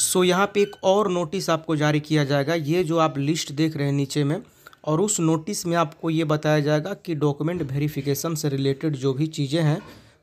सो यहाँ पे एक और नोटिस आपको जारी किया जाएगा ये जो आप लिस्ट देख रहे हैं नीचे में और उस नोटिस में आपको ये बताया जाएगा कि डॉक्यूमेंट वेरिफिकेशन से रिलेटेड जो भी चीज़ें हैं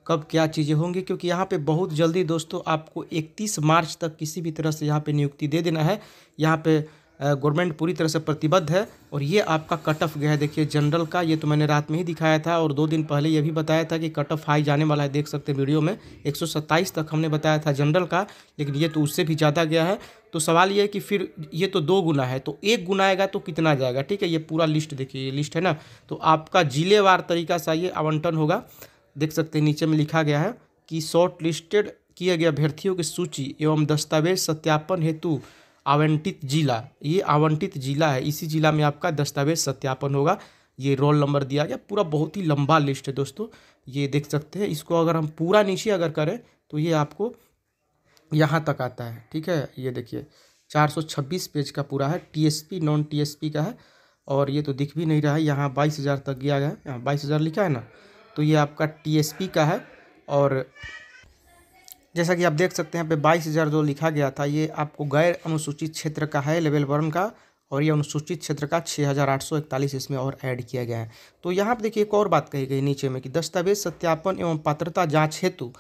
कब क्या चीज़ें होंगी क्योंकि यहाँ पे बहुत जल्दी दोस्तों आपको 31 मार्च तक किसी भी तरह से यहाँ पे नियुक्ति दे देना है यहाँ पे गवर्नमेंट पूरी तरह से प्रतिबद्ध है और ये आपका कट ऑफ गया है देखिए जनरल का ये तो मैंने रात में ही दिखाया था और दो दिन पहले ये भी बताया था कि कट ऑफ हाई जाने वाला है देख सकते हैं वीडियो में 127 तक हमने बताया था जनरल का लेकिन ये तो उससे भी ज़्यादा गया है तो सवाल ये है कि फिर ये तो दो गुना है तो एक गुना आएगा तो कितना जाएगा ठीक है ये पूरा लिस्ट देखिए ये लिस्ट है ना तो आपका जिलेवार तरीका सा ये आवंटन होगा देख सकते हैं नीचे में लिखा गया है कि शॉर्ट लिस्टेड किए गए अभ्यर्थियों की सूची एवं दस्तावेज सत्यापन हेतु आवंटित जिला ये आवंटित जिला है इसी जिला में आपका दस्तावेज सत्यापन होगा ये रोल नंबर दिया गया पूरा बहुत ही लंबा लिस्ट है दोस्तों ये देख सकते हैं इसको अगर हम पूरा नीचे अगर करें तो ये आपको यहाँ तक आता है ठीक है ये देखिए 426 पेज का पूरा है टीएसपी नॉन टीएसपी का है और ये तो दिख भी नहीं रहा है यहाँ बाईस हज़ार तक गया है यहाँ बाईस हज़ार लिखा है ना तो ये आपका टी का है और जैसा कि आप देख सकते हैं यहाँ पे बाईस हज़ार जो लिखा गया था ये आपको गैर अनुसूचित क्षेत्र का है लेवल वन का और ये अनुसूचित क्षेत्र का छः हज़ार आठ सौ इकतालीस इसमें और ऐड किया गया है तो यहाँ पर देखिए एक और बात कही गई नीचे में कि दस्तावेज सत्यापन एवं पात्रता जाँच हेतु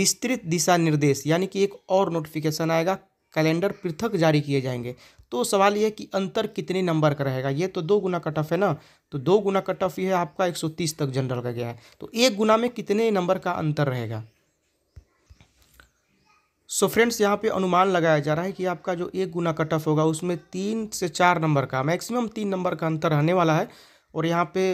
विस्तृत दिशा निर्देश यानी कि एक और नोटिफिकेशन आएगा कैलेंडर पृथक जारी किए जाएंगे तो सवाल यह कि अंतर कितने नंबर का रहेगा ये तो दो गुना कट ऑफ है ना तो दो गुना कट ऑफ ये आपका 130 तक जनरल का गया है तो एक गुना में कितने नंबर का अंतर रहेगा सो फ्रेंड्स यहाँ पे अनुमान लगाया जा रहा है कि आपका जो एक गुना कट ऑफ होगा उसमें तीन से चार नंबर का मैक्सिमम तीन नंबर का अंतर रहने वाला है और यहाँ पे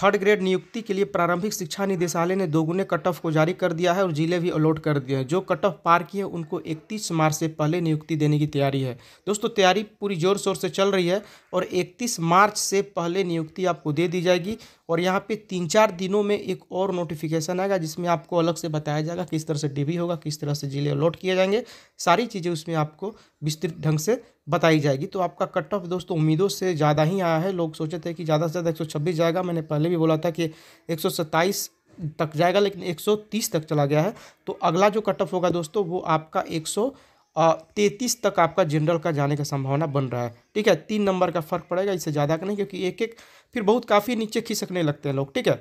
थर्ड ग्रेड नियुक्ति के लिए प्रारंभिक शिक्षा निदेशालय ने दोगुने कट ऑफ को जारी कर दिया है और जिले भी अलॉट कर दिए हैं जो कट ऑफ पार किए उनको 31 मार्च से पहले नियुक्ति देने की तैयारी है दोस्तों तैयारी पूरी जोर शोर से चल रही है और 31 मार्च से पहले नियुक्ति आपको दे दी जाएगी और यहाँ पे तीन चार दिनों में एक और नोटिफिकेशन आएगा जिसमें आपको अलग से बताया जाएगा किस तरह से डी होगा किस तरह से जिले अलॉट किए जाएंगे सारी चीज़ें उसमें आपको विस्तृत ढंग से बताई जाएगी तो आपका कट ऑफ दोस्तों उम्मीदों से ज़्यादा ही आया है लोग सोचे थे कि ज़्यादा से ज़्यादा एक जाएगा मैंने पहले भी बोला था कि एक तक जाएगा लेकिन 130 तक चला गया है तो अगला जो कट ऑफ होगा दोस्तों वो आपका 133 तक आपका जनरल का जाने का संभावना बन रहा है ठीक है तीन नंबर का फ़र्क पड़ेगा इससे ज़्यादा का नहीं क्योंकि एक एक फिर बहुत काफ़ी नीचे खिसकने लगते हैं लोग ठीक है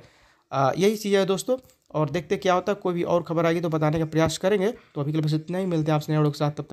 आ, यही चीज़ है दोस्तों और देखते क्या होता है कोई भी और खबर आएगी तो बताने का प्रयास करेंगे तो अभी के लिए बस इतना ही मिलते हैं आपसे नए लोग के साथ तब